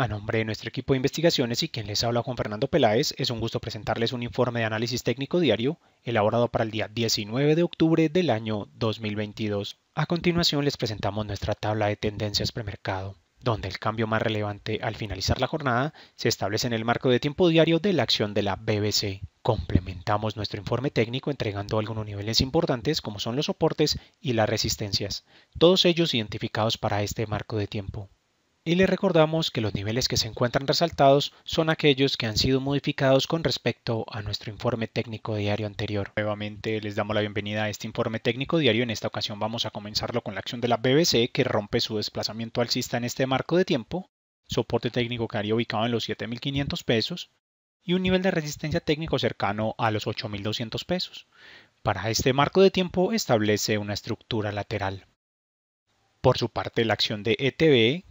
A nombre de nuestro equipo de investigaciones y quien les habla Juan Fernando Peláez, es un gusto presentarles un informe de análisis técnico diario elaborado para el día 19 de octubre del año 2022. A continuación les presentamos nuestra tabla de tendencias premercado, donde el cambio más relevante al finalizar la jornada se establece en el marco de tiempo diario de la acción de la BBC. Complementamos nuestro informe técnico entregando algunos niveles importantes como son los soportes y las resistencias, todos ellos identificados para este marco de tiempo y le recordamos que los niveles que se encuentran resaltados son aquellos que han sido modificados con respecto a nuestro informe técnico diario anterior. Nuevamente les damos la bienvenida a este informe técnico diario. En esta ocasión vamos a comenzarlo con la acción de la BBC que rompe su desplazamiento alcista en este marco de tiempo, soporte técnico que haría ubicado en los 7.500 pesos y un nivel de resistencia técnico cercano a los 8.200 pesos. Para este marco de tiempo establece una estructura lateral. Por su parte, la acción de ETB,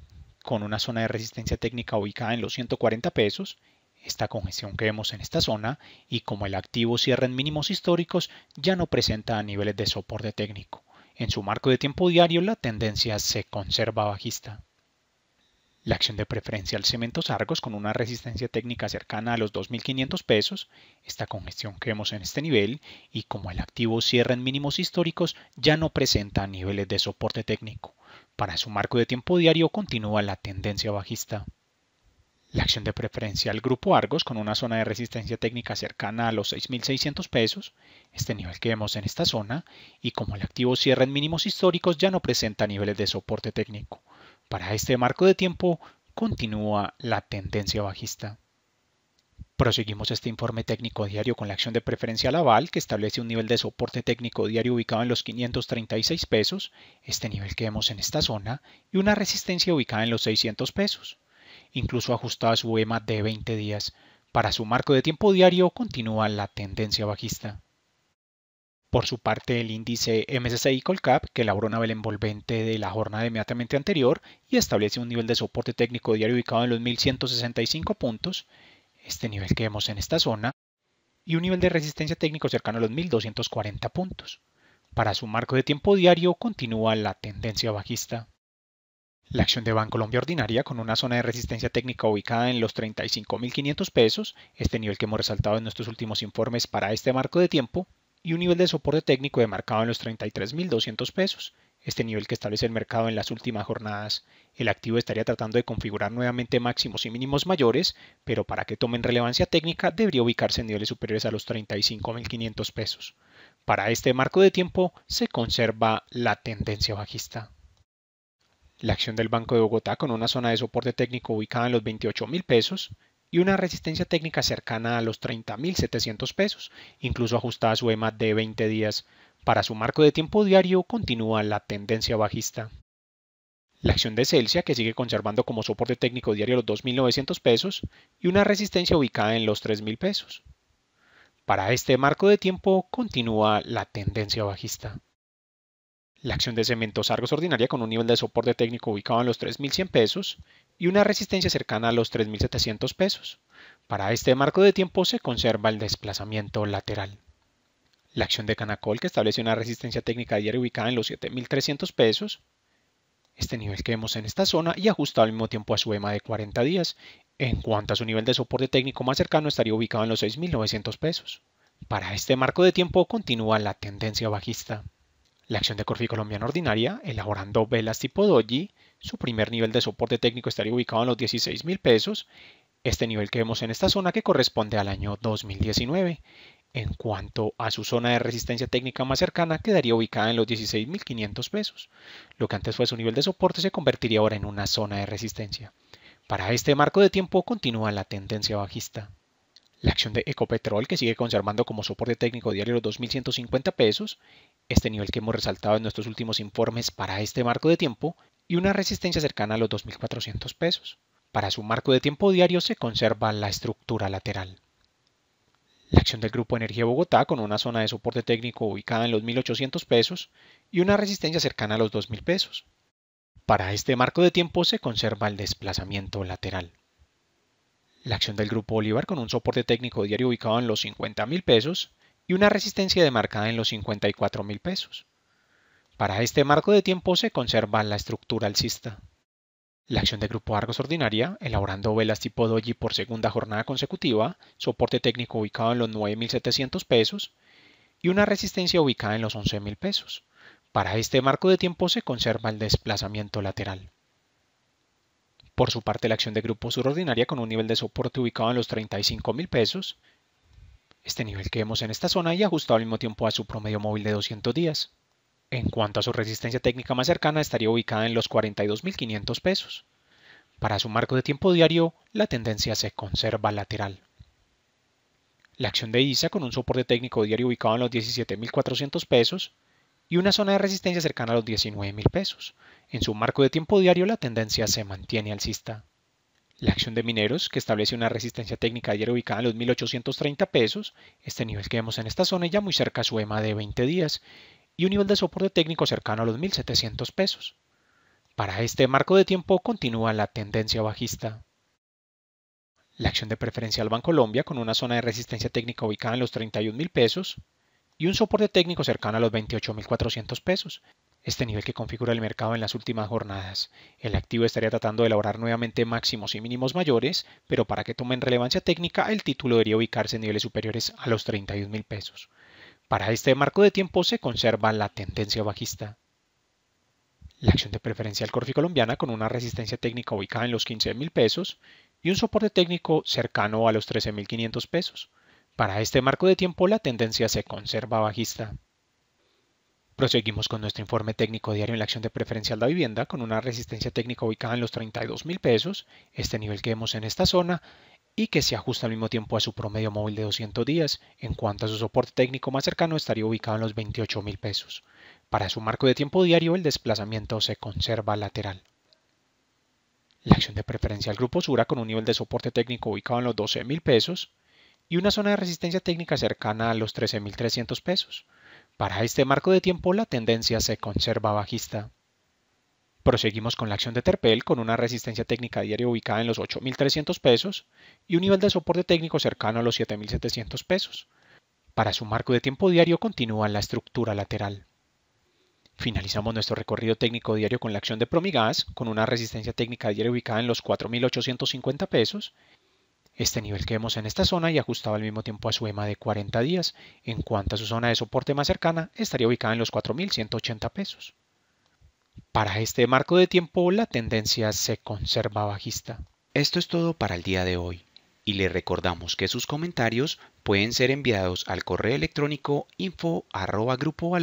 con una zona de resistencia técnica ubicada en los 140 pesos, esta congestión que vemos en esta zona y como el activo cierra en mínimos históricos ya no presenta niveles de soporte técnico. En su marco de tiempo diario la tendencia se conserva bajista. La acción de preferencia al cemento Argos con una resistencia técnica cercana a los 2.500 pesos, esta congestión que vemos en este nivel y como el activo cierra en mínimos históricos ya no presenta niveles de soporte técnico. Para su marco de tiempo diario continúa la tendencia bajista. La acción de preferencia al grupo Argos con una zona de resistencia técnica cercana a los 6.600 pesos, este nivel que vemos en esta zona, y como el activo cierra en mínimos históricos ya no presenta niveles de soporte técnico. Para este marco de tiempo continúa la tendencia bajista. Proseguimos este informe técnico diario con la acción de preferencia Laval, que establece un nivel de soporte técnico diario ubicado en los 536 pesos, este nivel que vemos en esta zona, y una resistencia ubicada en los 600 pesos, incluso ajustada a su EMA de 20 días. Para su marco de tiempo diario continúa la tendencia bajista. Por su parte, el índice MSCI Colcap, que elaboró una vela envolvente de la jornada inmediatamente anterior y establece un nivel de soporte técnico diario ubicado en los 1165 puntos, este nivel que vemos en esta zona, y un nivel de resistencia técnico cercano a los 1240 puntos. Para su marco de tiempo diario continúa la tendencia bajista. La acción de Bancolombia ordinaria con una zona de resistencia técnica ubicada en los 35.500 pesos, este nivel que hemos resaltado en nuestros últimos informes para este marco de tiempo, y un nivel de soporte técnico demarcado en los 33.200 pesos, este nivel que establece el mercado en las últimas jornadas. El activo estaría tratando de configurar nuevamente máximos y mínimos mayores, pero para que tomen relevancia técnica debería ubicarse en niveles superiores a los 35.500 pesos. Para este marco de tiempo se conserva la tendencia bajista. La acción del Banco de Bogotá con una zona de soporte técnico ubicada en los 28.000 pesos y una resistencia técnica cercana a los 30.700 pesos, incluso ajustada a su EMA de 20 días para su marco de tiempo diario continúa la tendencia bajista. La acción de Celsius que sigue conservando como soporte técnico diario los 2.900 pesos y una resistencia ubicada en los 3.000 pesos. Para este marco de tiempo continúa la tendencia bajista. La acción de Cementos Argos ordinaria con un nivel de soporte técnico ubicado en los 3.100 pesos y una resistencia cercana a los 3.700 pesos. Para este marco de tiempo se conserva el desplazamiento lateral la acción de Canacol que establece una resistencia técnica diaria ubicada en los 7.300 pesos, este nivel que vemos en esta zona y ajustado al mismo tiempo a su EMA de 40 días, en cuanto a su nivel de soporte técnico más cercano estaría ubicado en los 6.900 pesos. Para este marco de tiempo continúa la tendencia bajista. La acción de Corfi Colombiana Ordinaria, elaborando velas tipo Doji, su primer nivel de soporte técnico estaría ubicado en los 16.000 pesos, este nivel que vemos en esta zona que corresponde al año 2019, en cuanto a su zona de resistencia técnica más cercana, quedaría ubicada en los 16.500 pesos. Lo que antes fue su nivel de soporte se convertiría ahora en una zona de resistencia. Para este marco de tiempo continúa la tendencia bajista. La acción de Ecopetrol, que sigue conservando como soporte técnico diario los 2.150 pesos, este nivel que hemos resaltado en nuestros últimos informes para este marco de tiempo, y una resistencia cercana a los 2.400 pesos. Para su marco de tiempo diario se conserva la estructura lateral la acción del Grupo Energía Bogotá con una zona de soporte técnico ubicada en los 1.800 pesos y una resistencia cercana a los 2.000 pesos. Para este marco de tiempo se conserva el desplazamiento lateral. La acción del Grupo Bolívar con un soporte técnico diario ubicado en los 50.000 pesos y una resistencia demarcada en los 54.000 pesos. Para este marco de tiempo se conserva la estructura alcista. La acción de grupo Argos ordinaria, elaborando velas tipo doji por segunda jornada consecutiva, soporte técnico ubicado en los 9.700 pesos y una resistencia ubicada en los 11.000 pesos. Para este marco de tiempo se conserva el desplazamiento lateral. Por su parte, la acción de grupo Ordinaria con un nivel de soporte ubicado en los $35,000. pesos. Este nivel que vemos en esta zona y ajustado al mismo tiempo a su promedio móvil de 200 días. En cuanto a su resistencia técnica más cercana, estaría ubicada en los 42.500 pesos. Para su marco de tiempo diario, la tendencia se conserva lateral. La acción de ISA con un soporte técnico diario ubicado en los 17.400 pesos y una zona de resistencia cercana a los 19.000 pesos. En su marco de tiempo diario, la tendencia se mantiene alcista. La acción de mineros, que establece una resistencia técnica diaria ubicada en los 1.830 pesos, este nivel que vemos en esta zona ya muy cerca a su EMA de 20 días y un nivel de soporte técnico cercano a los 1.700 pesos. Para este marco de tiempo continúa la tendencia bajista. La acción de preferencia al Colombia, con una zona de resistencia técnica ubicada en los 31.000 pesos y un soporte técnico cercano a los 28.400 pesos, este nivel que configura el mercado en las últimas jornadas. El activo estaría tratando de elaborar nuevamente máximos y mínimos mayores, pero para que tomen relevancia técnica el título debería ubicarse en niveles superiores a los 31.000 pesos. Para este marco de tiempo se conserva la tendencia bajista. La acción de preferencial Corfi colombiana con una resistencia técnica ubicada en los $15,000 pesos y un soporte técnico cercano a los $13,500. pesos. Para este marco de tiempo la tendencia se conserva bajista. Proseguimos con nuestro informe técnico diario en la acción de preferencial de vivienda con una resistencia técnica ubicada en los $32,000, pesos. Este nivel que vemos en esta zona y que se ajusta al mismo tiempo a su promedio móvil de 200 días. En cuanto a su soporte técnico más cercano, estaría ubicado en los 28 mil pesos. Para su marco de tiempo diario, el desplazamiento se conserva lateral. La acción de preferencia al grupo Sura con un nivel de soporte técnico ubicado en los $12,000, pesos y una zona de resistencia técnica cercana a los 13.300 pesos. Para este marco de tiempo la tendencia se conserva bajista. Proseguimos con la acción de Terpel con una resistencia técnica diaria ubicada en los 8.300 pesos y un nivel de soporte técnico cercano a los 7.700 pesos. Para su marco de tiempo diario continúa la estructura lateral. Finalizamos nuestro recorrido técnico diario con la acción de Promigas, con una resistencia técnica diaria ubicada en los 4.850 pesos. Este nivel que vemos en esta zona y ajustado al mismo tiempo a su EMA de 40 días, en cuanto a su zona de soporte más cercana estaría ubicada en los 4.180 pesos. Para este marco de tiempo la tendencia se conserva bajista. Esto es todo para el día de hoy y le recordamos que sus comentarios pueden ser enviados al correo electrónico info@grupovalora.com.co.